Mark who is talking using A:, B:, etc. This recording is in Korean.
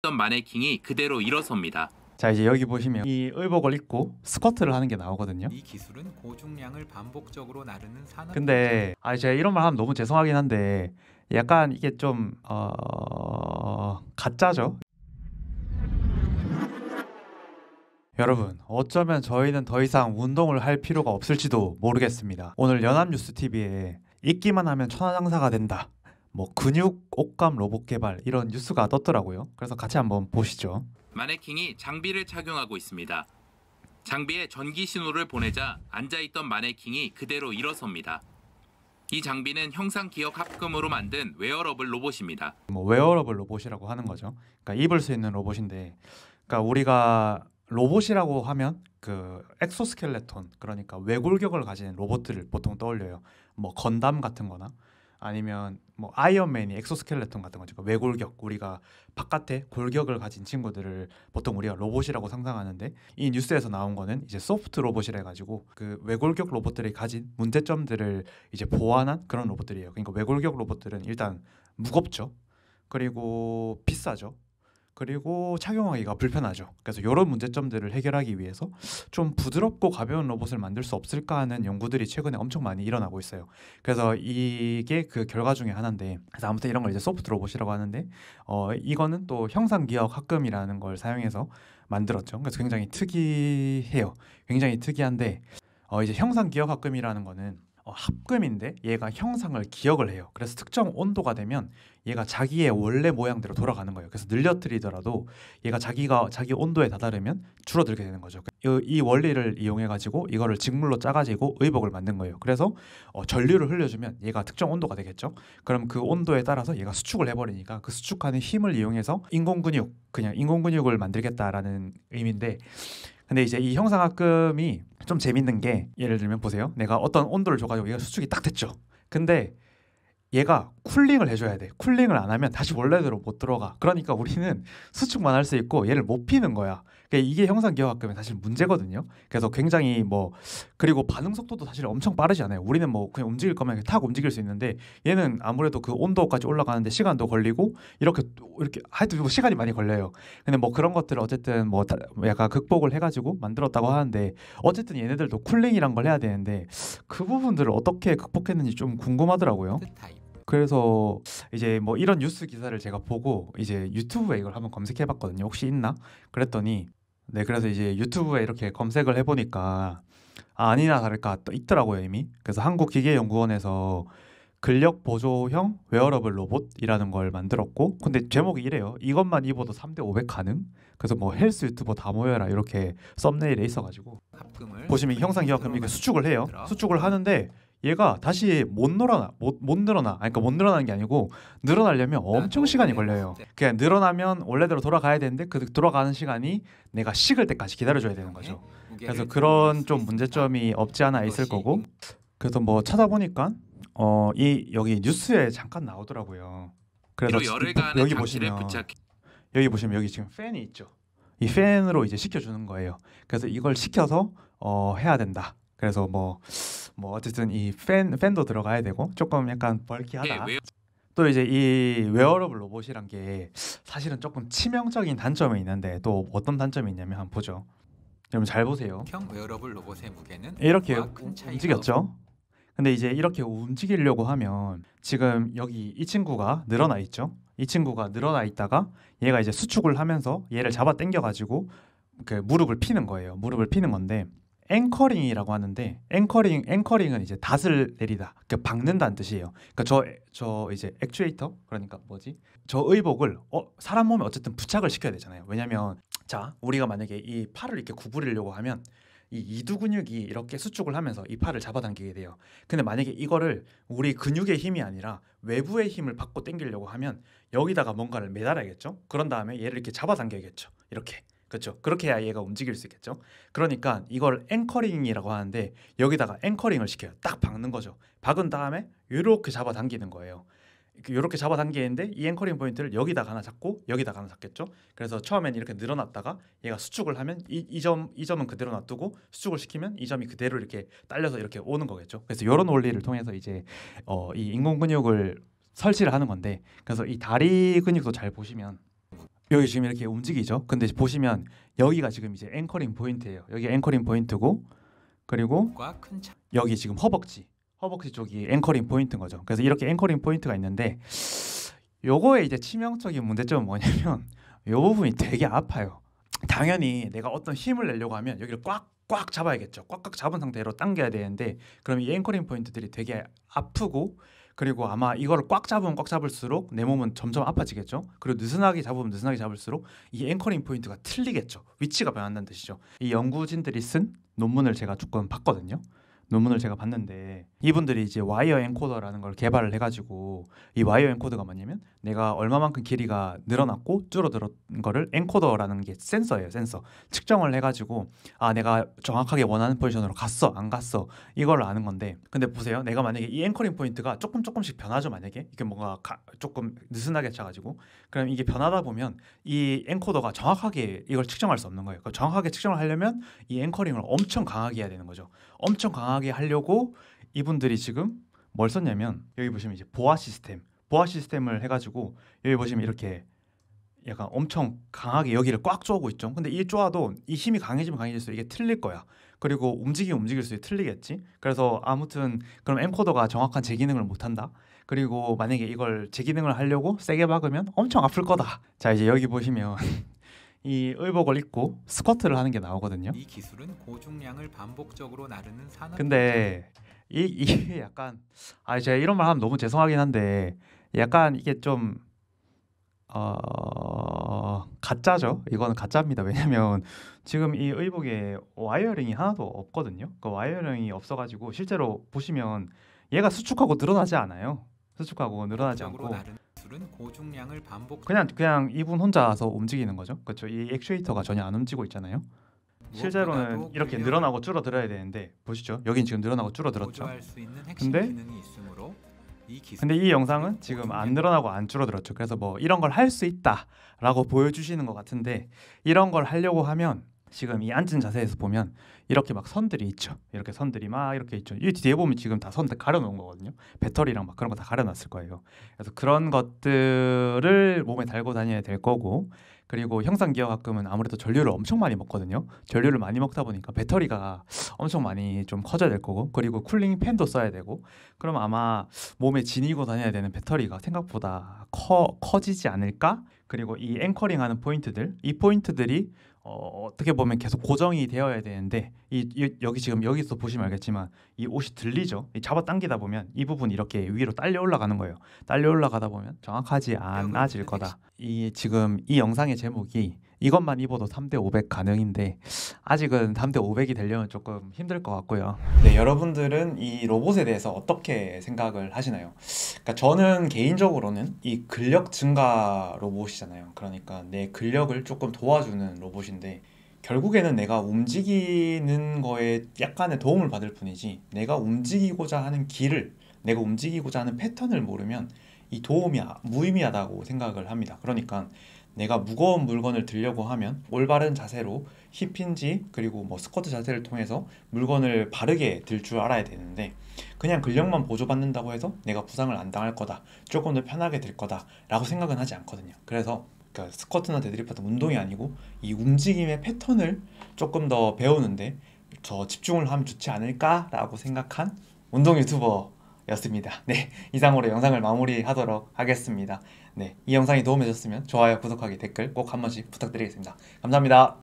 A: 던 마네킹이 그대로 일어섭니다. 자 이제 여기 보시면 이 의복을 입고 스쿼트를 하는 게 나오거든요. 이 기술은 고중량을 반복적으로 나르는 산업. 근데 아 제가 이런 말 하면 너무 죄송하긴 한데 약간 이게 좀 어... 가짜죠. 여러분 어쩌면 저희는 더 이상 운동을 할 필요가 없을지도 모르겠습니다. 오늘 연합뉴스TV에 잊기만 하면 천하장사가 된다 뭐 근육 옷감 로봇 개발 이런 뉴스가 떴더라고요. 그래서 같이 한번 보시죠. 마네킹이 장비를 착용하고 있습니다. 장비에 전기 신호를 보내자 앉아있던 마네킹이 그대로 일어섭니다. 이 장비는 형상 기억 합금으로 만든 웨어러블 로봇입니다. 뭐 웨어러블 로봇이라고 하는 거죠. 그러니까 입을 수 있는 로봇인데, 그러니까 우리가 로봇이라고 하면 그 엑소스켈레톤 그러니까 외골격을 가진 로봇들을 보통 떠올려요. 뭐 건담 같은 거나 아니면 뭐 아이언맨이 엑소스켈레톤 같은 거죠. 외골격 우리가 바깥에 골격을 가진 친구들을 보통 우리가 로봇이라고 상상하는데 이 뉴스에서 나온 거는 이제 소프트 로봇이라 가지고 그 외골격 로봇들이 가진 문제점들을 이제 보완한 그런 로봇들이에요. 그러니까 외골격 로봇들은 일단 무겁죠. 그리고 비싸죠. 그리고 착용하기가 불편하죠. 그래서 이런 문제점들을 해결하기 위해서 좀 부드럽고 가벼운 로봇을 만들 수 없을까 하는 연구들이 최근에 엄청 많이 일어나고 있어요. 그래서 이게 그 결과 중에 하나인데, 그래서 아무튼 이런 걸 이제 소프트 로봇이라고 하는데, 어 이거는 또 형상 기억 합금이라는 걸 사용해서 만들었죠. 그래서 굉장히 특이해요. 굉장히 특이한데, 어 이제 형상 기억 합금이라는 거는 어, 합금인데 얘가 형상을 기억을 해요. 그래서 특정 온도가 되면 얘가 자기의 원래 모양대로 돌아가는 거예요. 그래서 늘려뜨리더라도 얘가 자기가 자기 온도에 다다르면 줄어들게 되는 거죠. 그, 이 원리를 이용해 가지고 이거를 직물로 짜가지고 의복을 만든 거예요. 그래서 어, 전류를 흘려주면 얘가 특정 온도가 되겠죠. 그럼 그 온도에 따라서 얘가 수축을 해버리니까 그 수축하는 힘을 이용해서 인공 근육 그냥 인공 근육을 만들겠다라는 의미인데 근데 이제 이 형상학금이 좀 재밌는 게 예를 들면 보세요. 내가 어떤 온도를 줘가지고 얘가 수축이 딱 됐죠. 근데 얘가 쿨링을 해줘야 돼. 쿨링을 안 하면 다시 원래대로 못 들어가. 그러니까 우리는 수축만 할 수 있고 얘를 못 피는 거야. 그러니까 이게 형상기억학급이 사실 문제거든요. 그래서 굉장히 뭐 그리고 반응 속도도 사실 엄청 빠르지 않아요. 우리는 뭐 그냥 움직일 거면 탁 움직일 수 있는데 얘는 아무래도 그 온도까지 올라가는데 시간도 걸리고 이렇게 이렇게 하여튼 뭐 시간이 많이 걸려요. 근데 뭐 그런 것들을 어쨌든 뭐 약간 극복을 해가지고 만들었다고 하는데 어쨌든 얘네들도 쿨링이란 걸 해야 되는데 그 부분들을 어떻게 극복했는지 좀 궁금하더라고요. 그래서 이제 뭐 이런 뉴스 기사를 제가 보고 이제 유튜브에 이걸 한번 검색해봤거든요. 혹시 있나? 그랬더니 네 그래서 이제 유튜브에 이렇게 검색을 해보니까 아, 니나 다를까 또 있더라고요 이미. 그래서 한국기계연구원에서 근력 보조형 웨어러블 로봇이라는 걸 만들었고 근데 제목이 이래요 이것만 입어도 3대 500 가능 그래서 뭐 헬스 유튜버 다 모여라 이렇게 썸네일에 있어가지고 보시면 형상 기하금이 수축을 해요 수축을 하는데 얘가 다시 못 늘어나 못, 못 늘어나 그러니까 못 늘어나는 게 아니고 늘어나려면 아, 엄청 시간이 걸려요 그냥 늘어나면 원래대로 돌아가야 되는데 그 돌아가는 시간이 내가 식을 때까지 기다려줘야 되는 거죠 그래서 그런 좀 문제점이 없지 않아 있을 거고 그래서 뭐 찾아보니까 어 이 여기 뉴스에 잠깐 나오더라고요 그래서 뭐 여기 보시면 여기 보시면 여기 지금 팬이 있죠 이 팬으로 이제 시켜주는 거예요 그래서 이걸 시켜서 어 해야 된다 그래서 뭐뭐 어쨌든 이 팬 팬도 들어가야 되고 조금 약간 벌키하다. 네, 또 이제 이 웨어러블 로봇이란 게 사실은 조금 치명적인 단점이 있는데 또 어떤 단점이 있냐면 한번 보죠. 여러분 잘 보세요. 형 웨어러블 로봇의 무게는 이렇게 움직였죠. 근데 이제 이렇게 움직이려고 하면 지금 여기 이 친구가 늘어나 있죠. 이 친구가 늘어나 있다가 얘가 이제 수축을 하면서 얘를 잡아 당겨 가지고 그 무릎을 피는 거예요. 무릎을 피는 건데 앵커링이라고 하는데 앵커링 앵커링은 이제 닷을 내리다 그 박는다는 뜻이에요. 그러니까 저 저 이제 액츄에이터 그러니까 뭐지 저 의복을 어 사람 몸에 어쨌든 부착을 시켜야 되잖아요. 왜냐하면 자 우리가 만약에 이 팔을 이렇게 구부리려고 하면 이 이두 근육이 이렇게 수축을 하면서 이 팔을 잡아당기게 돼요. 근데 만약에 이거를 우리 근육의 힘이 아니라 외부의 힘을 받고 당기려고 하면 여기다가 뭔가를 매달아야겠죠. 그런 다음에 얘를 이렇게 잡아당겨야겠죠. 이렇게 그렇죠. 그렇게 해야 얘가 움직일 수 있겠죠. 그러니까 이걸 앵커링이라고 하는데 여기다가 앵커링을 시켜요. 딱 박는 거죠. 박은 다음에 이렇게 잡아당기는 거예요. 이렇게 그 잡아당기는데 이 앵커링 포인트를 여기다가 하나 잡고 여기다가 하나 잡겠죠. 그래서 처음엔 이렇게 늘어났다가 얘가 수축을 하면 이점이 점은 그대로 놔두고 수축을 시키면 이 점이 그대로 이렇게 딸려서 이렇게 오는 거겠죠. 그래서 이런 원리를 통해서 이제 어, 이 인공 근육을 설치를 하는 건데 그래서 이 다리 근육도 잘 보시면 여기 지금 이렇게 움직이죠. 근데 보시면 여기가 지금 이제 앵커링 포인트예요. 여기 앵커링 포인트고 그리고 여기 지금 허벅지 허벅지 쪽이 앵커링 포인트인 거죠. 그래서 이렇게 앵커링 포인트가 있는데 요거의 이제 치명적인 문제점은 뭐냐면 요 부분이 되게 아파요. 당연히 내가 어떤 힘을 내려고 하면 여기를 꽉꽉 잡아야겠죠. 꽉꽉 잡은 상태로 당겨야 되는데 그럼 이 앵커링 포인트들이 되게 아프고 그리고 아마 이걸 꽉 잡으면 꽉 잡을수록 내 몸은 점점 아파지겠죠. 그리고 느슨하게 잡으면 느슨하게 잡을수록 이 앵커링 포인트가 틀리겠죠. 위치가 변한다는 뜻이죠. 이 연구진들이 쓴 논문을 제가 조금 봤거든요. 논문을 음. 제가 봤는데 이분들이 이제 와이어 앵코더라는걸 개발을 해가지고 이 와이어 앵코더가 뭐냐면 내가 얼마만큼 길이가 늘어났고 줄어들었 는 거를 앵코더라는게 센서예요 센서 측정을 해가지고 아 내가 정확하게 원하는 포지션으로 갔어 안 갔어 이걸 아는 건데 근데 보세요 내가 만약에 이 앵커링 포인트가 조금 조금씩 변하죠 만약에 이게 뭔가 가, 조금 느슨하게 차가지고 그럼 이게 변하다 보면 이앵코더가 정확하게 이걸 측정할 수 없는 거예요 그러니까 정확하게 측정을 하려면 이 앵커링을 엄청 강하게 해야 되는 거죠 엄청 강하게 강하게 하려고 이분들이 지금 뭘 썼냐면 여기 보시면 이제 보아 시스템 보아 시스템을 해가지고 여기 보시면 이렇게 약간 엄청 강하게 여기를 꽉 쪼고 있죠. 근데 이 쪼아도 이 힘이 강해지면 강해질수록 이게 틀릴 거야. 그리고 움직이면 움직일수록 틀리겠지. 그래서 아무튼 그럼 엠코더가 정확한 제기능을 못한다. 그리고 만약에 이걸 제기능을 하려고 세게 박으면 엄청 아플 거다. 자 이제 여기 보시면 이 의복을 입고 스쿼트를 하는 게 나오거든요. 이 기술은 고중량을 반복적으로 나르는 산업. 근데 이 이게 약간 아 제가 이런 말 하면 너무 죄송하긴 한데 약간 이게 좀 어, 가짜죠. 이건 가짜입니다. 왜냐면 지금 이 의복에 와이어링이 하나도 없거든요. 그 와이어링이 없어가지고 실제로 보시면 얘가 수축하고 늘어나지 않아요. 수축하고 늘어나지 않고. 나름... 기술은 고중량을 반복 그냥 그냥 이분 혼자서 움직이는 거죠. 그렇죠. 이 액추에이터가 전혀 안 움직이고 있잖아요. 실제로는 이렇게 늘어나고 줄어들어야 되는데 보시죠. 여긴 지금 늘어나고 줄어들었죠. 근데 근데 이 영상은 지금 안 늘어나고 안 줄어들었죠. 그래서 뭐 이런 걸 할 수 있다라고 보여주시는 것 같은데 이런 걸 하려고 하면 지금 이 앉은 자세에서 보면 이렇게 막 선들이 있죠. 이렇게 선들이 막 이렇게 있죠. 이 뒤에 보면 지금 다선들 가려놓은 거거든요. 배터리랑 막 그런 거 다 가려놨을 거예요. 그래서 그런 것들을 몸에 달고 다녀야 될 거고 그리고 형상기어가끔은 아무래도 전류를 엄청 많이 먹거든요. 전류를 많이 먹다 보니까 배터리가 엄청 많이 좀 커져야 될 거고 그리고 쿨링 팬도 써야 되고 그럼 아마 몸에 지니고 다녀야 되는 배터리가 생각보다 커, 커지지 않을까? 그리고 이 앵커링하는 포인트들 이 포인트들이 어, 어떻게 보면 계속 고정이 되어야 되는데 이, 이, 여기 지금 여기서 보시면 알겠지만 이 옷이 들리죠. 이 잡아당기다 보면 이 부분 이렇게 위로 딸려 올라가는 거예요. 딸려 올라가다 보면 정확하지 않아질 거다. 이 지금 이 영상의 제목이 이것만 입어도 3대 500 가능인데 아직은 3대 500이 되려면 조금 힘들 것 같고요. 네, 여러분들은 이 로봇에 대해서 어떻게 생각을 하시나요? 그러니까 저는 개인적으로는 이 근력 증가 로봇이잖아요. 그러니까 내 근력을 조금 도와주는 로봇인데 결국에는 내가 움직이는 거에 약간의 도움을 받을 뿐이지 내가 움직이고자 하는 길을 내가 움직이고자 하는 패턴을 모르면 이 도움이 무의미하다고 생각을 합니다. 그러니까 내가 무거운 물건을 들려고 하면 올바른 자세로 힙인지 그리고 뭐 스쿼트 자세를 통해서 물건을 바르게 들 줄 알아야 되는데 그냥 근력만 보조받는다고 해서 내가 부상을 안 당할 거다 조금 더 편하게 될 거다 라고 생각은 하지 않거든요 그래서 그러니까 스쿼트나 데드리프트 운동이 아니고 이 움직임의 패턴을 조금 더 배우는데 더 집중을 하면 좋지 않을까라고 생각한 운동 유튜버 였습니다. 네, 이상으로 영상을 마무리하도록 하겠습니다. 네, 이 영상이 도움이 되셨으면 좋아요, 구독하기, 댓글 꼭 한 번씩 부탁드리겠습니다. 감사합니다.